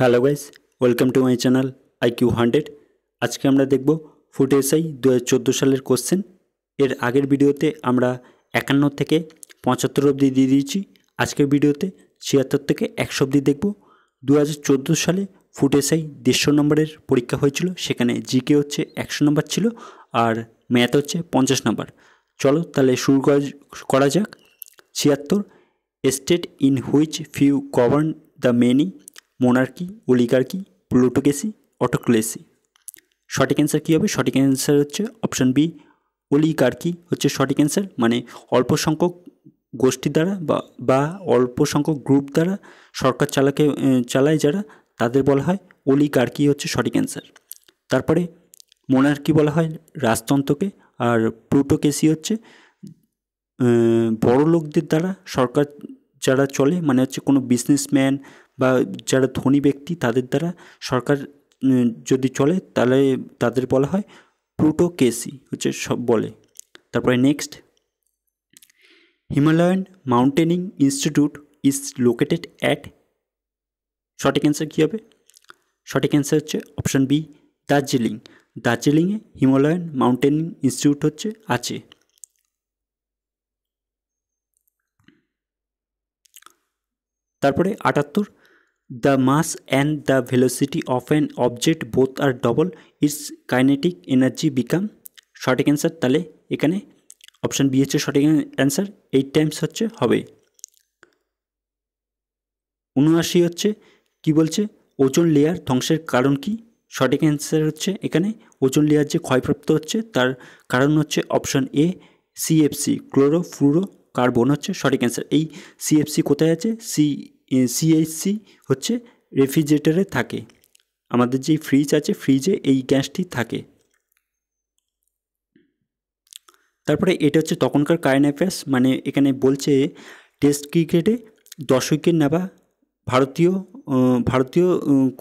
hello guys welcome to my channel IQ কিউ হান্ড্রেড আজকে আমরা দেখব ফুড এসআই দু হাজার সালের কোশ্চেন এর আগের ভিডিওতে আমরা একান্ন থেকে পঁচাত্তর অবধি দিয়ে দিয়েছি আজকের ভিডিওতে ছিয়াত্তর থেকে একশো অবধি দেখব দু সালে ফুড এসআই দেড়শো নম্বরের পরীক্ষা হয়েছিল সেখানে জিকে হচ্ছে একশো নম্বর ছিল আর ম্যাথ হচ্ছে পঞ্চাশ নম্বর চলো তাহলে শুরু করা যাক ছিয়াত্তর state in which few govern the many monarchy oligarchy plutocracy autocracy সঠিক অ্যান্সার কী হবে সঠিক অ্যান্সার হচ্ছে অপশন বি ওলিকার্কি হচ্ছে সঠিক অ্যান্সার মানে অল্প সংখ্যক গোষ্ঠী দ্বারা বা বা অল্প সংখ্যক গ্রুপ দ্বারা সরকার চালাকে চালায় যারা তাদের বলা হয় কার্কি হচ্ছে সঠিক অ্যান্সার তারপরে মোনার্কি বলা হয় রাজতন্ত্রকে আর প্লুটোকেসি হচ্ছে বড় লোকদের দ্বারা সরকার যারা চলে মানে হচ্ছে কোনো বিজনেসম্যান বা যারা ধনী ব্যক্তি তাদের দ্বারা সরকার যদি চলে তাহলে তাদের বলা হয় প্রুটোকেসি হচ্ছে সব বলে তারপরে next Himalayan mountaineering institute is located at সঠিক অ্যান্সার কী হবে সঠিক অ্যান্সার হচ্ছে অপশান বি দার্জিলিং দার্জিলিংয়ে হিমালয়ান মাউন্টেনিং ইনস্টিটিউট হচ্ছে আছে তারপরে আটাত্তর The mass and the velocity of an object both are double, its kinetic energy become সঠিক অ্যান্সার তাহলে এখানে অপশান বি হচ্ছে সঠিক অ্যান্সার এইট টাইমস হচ্ছে হবে উনআশি হচ্ছে কি বলছে ওজন লেয়ার ধ্বংসের কারণ কি সঠিক অ্যান্সার হচ্ছে এখানে ওজন লেয়ার যে ক্ষয়প্রাপ্ত হচ্ছে তার কারণ হচ্ছে option A CFC chlorofluorocarbon হচ্ছে সঠিক অ্যান্সার এই সিএফসি কোথায় আছে সি সিএইচসি হচ্ছে রেফ্রিজারেটারে থাকে আমাদের যেই ফ্রিজ আছে ফ্রিজে এই গ্যাসটি থাকে তারপরে এটা হচ্ছে তখনকার কারেন্ট অ্যাফেয়ার্স মানে এখানে বলছে টেস্ট ক্রিকেটে দশ উইকেট নেওয়া ভারতীয় ভারতীয়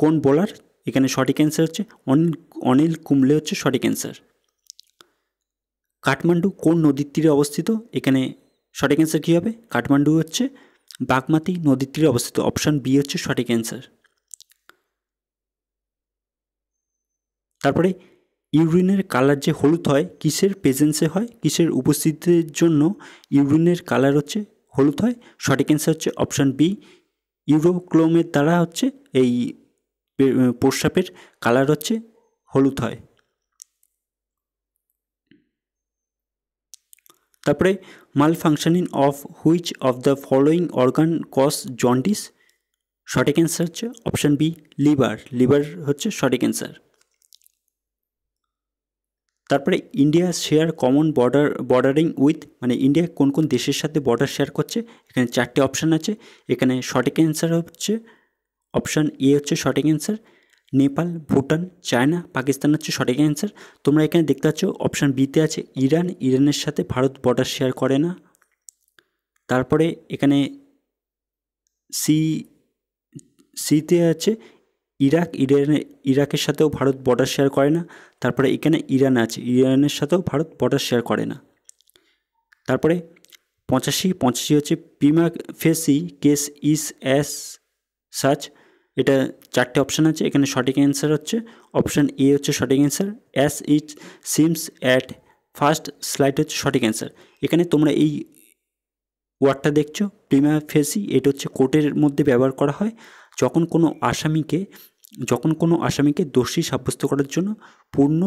কোন বোলার এখানে সঠিক অ্যান্সার হচ্ছে অনিল অনিল কুম্বলে হচ্ছে সঠিক অ্যান্সার কাঠমান্ডু কোন নদীর তীরে অবস্থিত এখানে সঠিক অ্যান্সার কী হবে কাঠমান্ডু হচ্ছে বাগমাতি নদীর তীরে অবস্থিত অপশান বি হচ্ছে সঠিক অ্যান্সার তারপরে ইউরিনের কালার যে হলুদ হয় কিসের প্রেজেন্সে হয় কিসের উপস্থিতির জন্য ইউরিনের কালার হচ্ছে হলুদ হয় সঠিক অ্যান্সার হচ্ছে অপশান বি ইউরোক্লোমের দ্বারা হচ্ছে এই প্রস্রাবের কালার হচ্ছে হলুদ হয় তারপরে malfunctioning of which of the following organ causes jaundice সঠিক অ্যান্সার হচ্ছে অপশান বি লিভার লিভার হচ্ছে সঠিক অ্যান্সার তারপরে India share common border bordering with মানে ইন্ডিয়া কোন কোন দেশের সাথে বর্ডার শেয়ার করছে এখানে চারটে অপশান আছে এখানে সঠিক অ্যান্সার হচ্ছে অপশান এ হচ্ছে সঠিক অ্যান্সার নেপাল ভুটান চায়না পাকিস্তান হচ্ছে সঠিক অ্যান্সার তোমরা এখানে দেখতে পাচ্ছ অপশান বিতে আছে ইরান ইরানের সাথে ভারত বর্ডার শেয়ার করে না তারপরে এখানে সি সিতে আছে ইরাক ইরানের ইরাকের সাথেও ভারত বর্ডার শেয়ার করে না তারপরে এখানে ইরান আছে ইরানের সাথেও ভারত বর্ডার শেয়ার করে না তারপরে পঁচাশি পঁচাশি হচ্ছে prima facie case is as such এটা চারটে অপশান আছে এখানে সঠিক অ্যান্সার হচ্ছে অপশান এ হচ্ছে সঠিক answer as each seems at first slide হচ্ছে সঠিক অ্যান্সার এখানে তোমরা এই ওয়ার্ডটা দেখছো প্রিমা ফেসি এটা হচ্ছে কোর্টের মধ্যে ব্যবহার করা হয় যখন কোনো আসামিকে যখন কোনো আসামিকে দোষী সাব্যস্ত করার জন্য পূর্ণ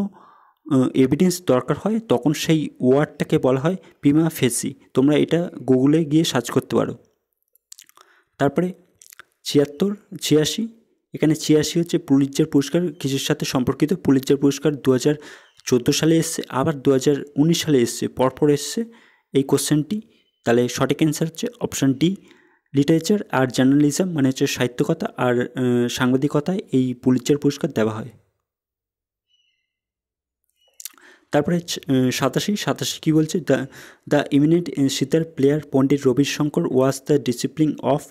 এভিডেন্স দরকার হয় তখন সেই ওয়ার্ডটাকে বলা হয় প্রিমা ফেসি তোমরা এটা গুগলে গিয়ে সার্চ করতে পারো তারপরে ছিয়াত্তর ছিয়াশি এখানে ছিয়াশি হচ্ছে পুলিৎজার পুরস্কার কিছুর সাথে সম্পর্কিত পুলিৎজার পুরস্কার দু হাজার সালে এসছে আবার দু সালে এসছে পরপর এসছে এই কোশ্চেনটি তাহলে সঠিক অ্যান্সার হচ্ছে অপশান ডি লিটারেচার আর জার্নালিজম মানে হচ্ছে সাহিত্যকতা আর সাংবাদিকতায় এই পুলিৎজার পুরস্কার দেওয়া হয় তারপরে সাতাশি সাতাশি কী বলছে the the eminent sitar player Pandit Ravi Shankar was the disciple of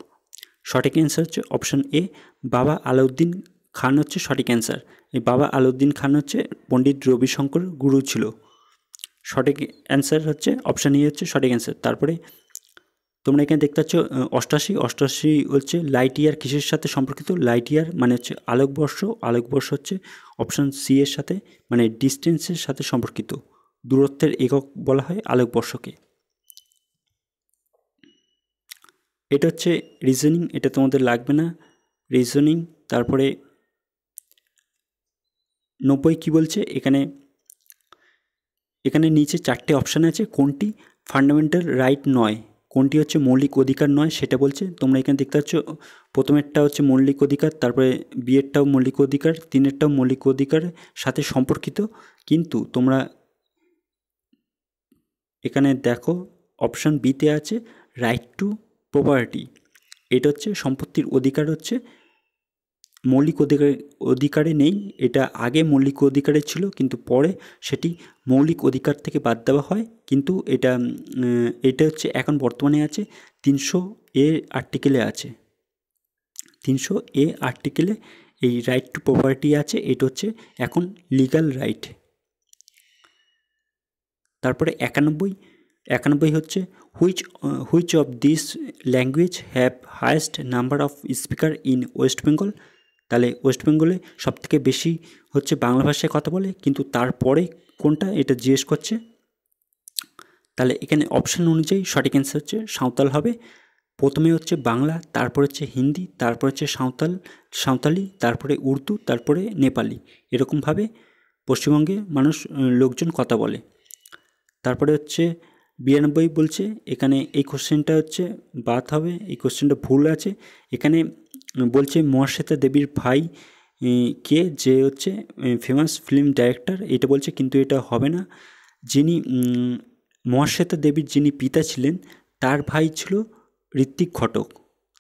সঠিক অ্যান্সার হচ্ছে অপশান এ বাবা আলাউদ্দিন খান হচ্ছে সঠিক অ্যান্সার এই বাবা আলাউদ্দিন খান হচ্ছে পণ্ডিত রবিশঙ্কর গুরু ছিল সঠিক অ্যান্সার হচ্ছে অপশান ই হচ্ছে সঠিক অ্যান্সার তারপরে তোমরা এখানে দেখতে পাচ্ছ অষ্টাশি অষ্টাশি হচ্ছে লাইট ইয়ার কিসের সাথে সম্পর্কিত লাইট ইয়ার মানে হচ্ছে আলোকবর্ষ আলোকবর্ষ হচ্ছে অপশান সি এর সাথে মানে ডিস্টেন্সের সাথে সম্পর্কিত দূরত্বের একক বলা হয় আলোকবর্ষকে এটা হচ্ছে রিজনিং এটা তোমাদের লাগবে না রিজনিং তারপরে নব্বই কি বলছে এখানে এখানে নিচে চারটে অপশান আছে কোনটি ফান্ডামেন্টাল রাইট নয় কোনটি হচ্ছে মৌলিক অধিকার নয় সেটা বলছে তোমরা এখানে দেখতে পাচ্ছ প্রথমেরটা হচ্ছে মৌলিক অধিকার তারপরে বিয়েরটাও মৌলিক অধিকার তিনেরটাও মৌলিক অধিকার সাথে সম্পর্কিত কিন্তু তোমরা এখানে দেখো অপশান বিতে আছে রাইট টু প্রপার্টি এটা হচ্ছে সম্পত্তির অধিকার হচ্ছে মৌলিক অধিকার অধিকারে নেই এটা আগে মৌলিক অধিকারে ছিল কিন্তু পরে সেটি মৌলিক অধিকার থেকে বাদ দেওয়া হয় কিন্তু এটা এটা হচ্ছে এখন বর্তমানে আছে তিনশো এ আর্টিকেলে আছে তিনশো এ আর্টিকেলে এই রাইট টু প্রপার্টি আছে এটা হচ্ছে এখন লিগাল রাইট তারপরে একানব্বই একানব্বই হচ্ছে which which of this language have highest number of speaker in West Bengal তাহলে ওয়েস্ট বেঙ্গলে সবথেকে বেশি হচ্ছে বাংলা ভাষায় কথা বলে কিন্তু তারপরে কোনটা এটা জিজ্ঞেস করছে তাহলে এখানে অপশান অনুযায়ী সঠিক অ্যান্সার হচ্ছে সাঁওতাল হবে প্রথমে হচ্ছে বাংলা তারপরে হচ্ছে হিন্দি তারপর হচ্ছে সাঁওতাল সাঁওতালি তারপরে উর্দু তারপরে নেপালি এরকমভাবে পশ্চিমবঙ্গে মানুষ লোকজন কথা বলে তারপরে হচ্ছে বিরানব্বই বলছে এখানে এই কোশ্চেনটা হচ্ছে বাদ হবে এই কোশ্চেনটা ভুল আছে এখানে বলছে মহাশ্বেতা দেবীর ভাই কে যে হচ্ছে ফেমাস ফিল্ম ডাইরেক্টর এটা বলছে কিন্তু এটা হবে না যিনি মহাশ্বেতা দেবীর যিনি পিতা ছিলেন তার ভাই ছিল ঋত্বিক ঘটক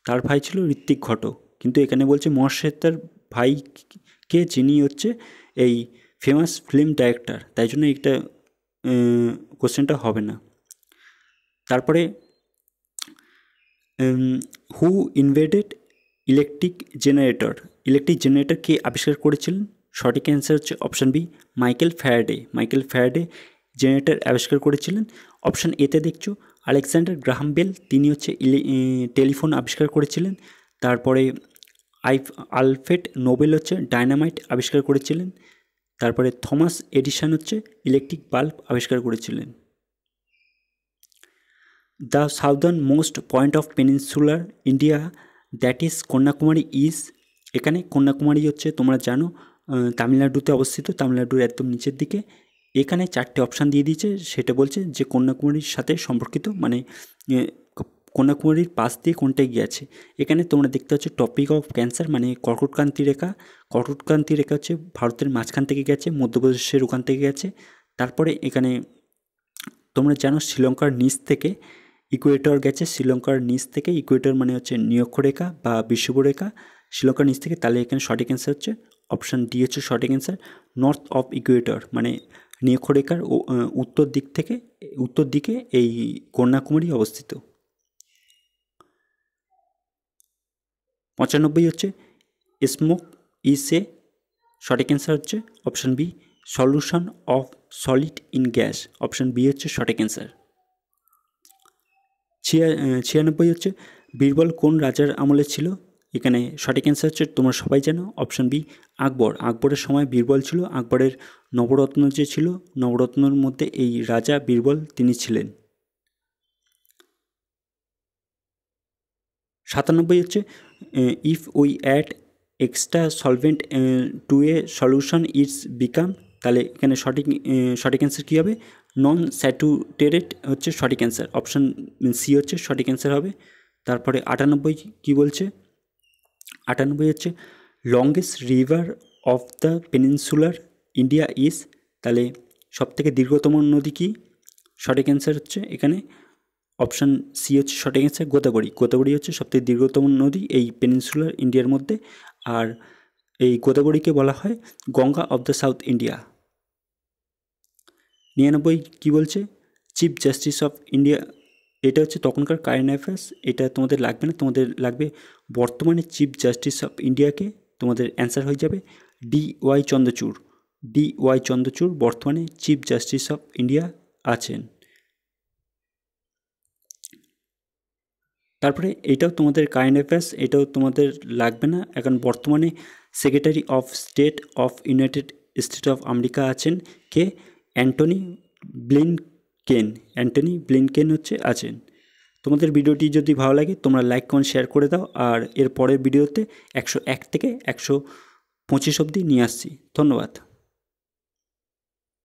তার ভাই ছিল ঋত্বিক ঘটক কিন্তু এখানে বলছে মহাশ্বেতার ভাই কে যিনি হচ্ছে এই ফেমাস ফিল্ম ডাইরেক্টর তাই জন্য এটা কোশ্চেনটা হবে না তারপরে who invented electric generator electric generator কে আবিষ্কার করেছিলেন সঠিক অ্যান্সার হচ্ছে option B Michael Faraday Michael Faraday generator আবিষ্কার করেছিলেন অপশান এতে দেখছো আলেকজান্ডার গ্রাহাম বেল তিনি হচ্ছে টেলিফোন আবিষ্কার করেছিলেন তারপরে আই আলফেট নোবেল হচ্ছে ডায়নামাইট আবিষ্কার করেছিলেন তারপরে থমাস এডিশন হচ্ছে ইলেকট্রিক বাল্ব আবিষ্কার করেছিলেন the southernmost point of peninsular India that is Kanyakumari is এখানে কন্যাকুমারী হচ্ছে তোমরা জানো তামিলনাড়ুতে অবস্থিত তামিলনাড়ুর একদম নিচের দিকে এখানে চারটে অপশান দিয়ে দিয়েছে সেটা বলছে যে কন্যাকুমারীর সাথে সম্পর্কিত মানে কন্যাকুমারীর পাশ দিয়ে কোনটা গিয়েছে এখানে তোমরা দেখতে পাচ্ছ টপিক অফ ক্যান্সার মানে কর্কটক্রান্তি রেখা কর্কটক্রান্তি রেখা হচ্ছে ভারতের মাঝখান থেকে গেছে মধ্যপ্রদেশের ওখান থেকে গেছে তারপরে এখানে তোমরা জানো শ্রীলঙ্কার নিচ থেকে ইকুয়েটর গেছে শ্রীলঙ্কার নিচ থেকে ইকুয়েটর মানে হচ্ছে নিয়ক্ষরেখা বা বিশ্বরেখা শ্রীলঙ্কার নিচ থেকে তাহলে এখানে সঠিক অ্যান্সার হচ্ছে অপশান ডি হচ্ছে সঠিক অ্যান্সার নর্থ অফ ইকুয়েটর মানে নিয়ক্ষরেখার উত্তর দিক থেকে উত্তর দিকে এই কন্যাকুমারী অবস্থিত পঁচানব্বই হচ্ছে স্মোক ইস এ সঠিক অ্যান্সার হচ্ছে option B solution of solid in gas option B হচ্ছে সঠিক অ্যান্সার ছিয়া ছিয়ানব্বই হচ্ছে বীরবল কোন রাজার আমলে ছিল এখানে সঠিক অ্যান্সার হচ্ছে তোমরা সবাই জানো অপশন বি আকবর আকবরের সময় বীরবল ছিল আকবরের নবরত্ন যে ছিল নবরত্নর মধ্যে এই রাজা বীরবল তিনি ছিলেন সাতানব্বই হচ্ছে if we add extra solvent to a solution it's become তাহলে এখানে সঠিক সঠিক অ্যান্সার কী হবে নন স্যাটুটেরেট হচ্ছে সঠিক অ্যান্সার অপশান সি হচ্ছে সঠিক অ্যান্সার হবে তারপরে আটানব্বই কি বলছে আটানব্বই হচ্ছে longest river of the peninsular India is তাহলে সবথেকে দীর্ঘতম নদী কি সঠিক অ্যান্সার হচ্ছে এখানে অপশান সি হচ্ছে সঠিক অ্যান্সার গোদাবরী গোদাবরী হচ্ছে সবথেকে দীর্ঘতম নদী এই পেনিনসুলার ইন্ডিয়ার মধ্যে আর এই গোদাবরীকে বলা হয় Ganga of the South India নিরানব্বই কী বলছে চিফ জাস্টিস অফ ইন্ডিয়া এটা হচ্ছে তখনকার কারেন্ট অ্যাফেয়ার্স এটা তোমাদের লাগবে না তোমাদের লাগবে বর্তমানে চিফ জাস্টিস অফ ইন্ডিয়াকে তোমাদের অ্যান্সার হয়ে যাবে D Y Chandrachud D Y Chandrachud বর্তমানে চিফ জাস্টিস অফ ইন্ডিয়া আছেন তারপরে এটাও তোমাদের কারেন্ট অ্যাফেয়ার্স এটাও তোমাদের লাগবে না এখন বর্তমানে secretary of state of United State of America আছেন কে অ্যান্টনি ব্লিনকেন অ্যান্টনি ব্লিনকেন হচ্ছে আছেন তোমাদের ভিডিওটি যদি ভালো লাগে তোমরা লাইক কমেন্ট শেয়ার করে দাও আর এর পরের ভিডিওতে একশো এক থেকে একশো পঁচিশ অবধি নিয়ে আসছি ধন্যবাদ